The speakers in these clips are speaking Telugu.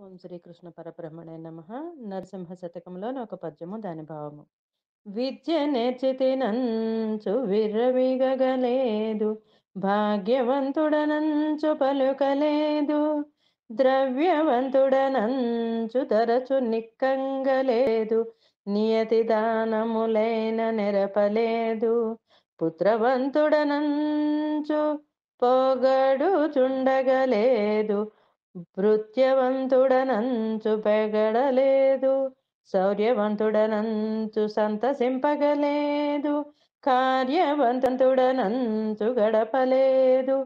ఓం శ్రీకృష్ణ పరబ్రహ్మణే నమ నరసింహ శతకంలోని ఒక పద్యము దాని భావము విద్య నంచు విర్రవిగగలేదు భాగ్యవంతుడనంచు పలుకలేదు ద్రవ్యవంతుడనంచు తరచు నిక్కంగలేదు నియతి దానములైన నెరపలేదు పుత్రవంతుడనంచు చుండగలేదు భృత్యవంతుడనంచు పెగడలేదు శౌర్యవంతుడనంచు సంతసింపగలేదు కార్యవంతుడనంచు గడపలేదు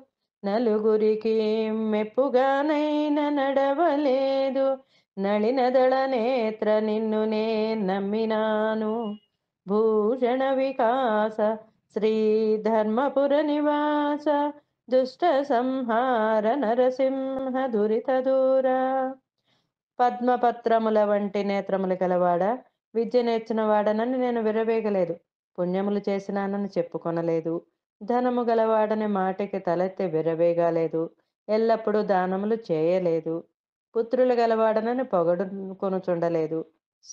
నలుగురికి మెప్పుగానైన నడవలేదు నళినదళ నేత్ర నిన్ను నే నమ్మినాను భూషణ వికాస శ్రీ ధర్మపుర నివాస సంహార నరసింహ దూర పద్మపత్రముల వంటి నేత్రములు గలవాడ విద్య నేర్చిన వాడనని నేను విరవేగలేదు పుణ్యములు చేసినానని చెప్పుకొనలేదు ధనము గలవాడని మాటకి తలెత్తి విరవేగాలేదు ఎల్లప్పుడూ దానములు చేయలేదు పుత్రులు గలవాడనని పొగడుకొనుచుండలేదు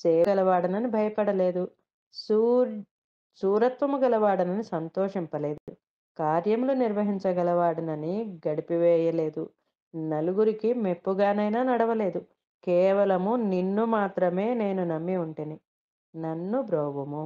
సేవ గలవాడనని భయపడలేదు సూర్ సూరత్వము గలవాడనని సంతోషింపలేదు కార్యములు నిర్వహించగలవాడినని గడిపివేయలేదు నలుగురికి మెప్పుగానైనా నడవలేదు కేవలము నిన్ను మాత్రమే నేను నమ్మి ఉంటేని నన్ను బ్రోవుము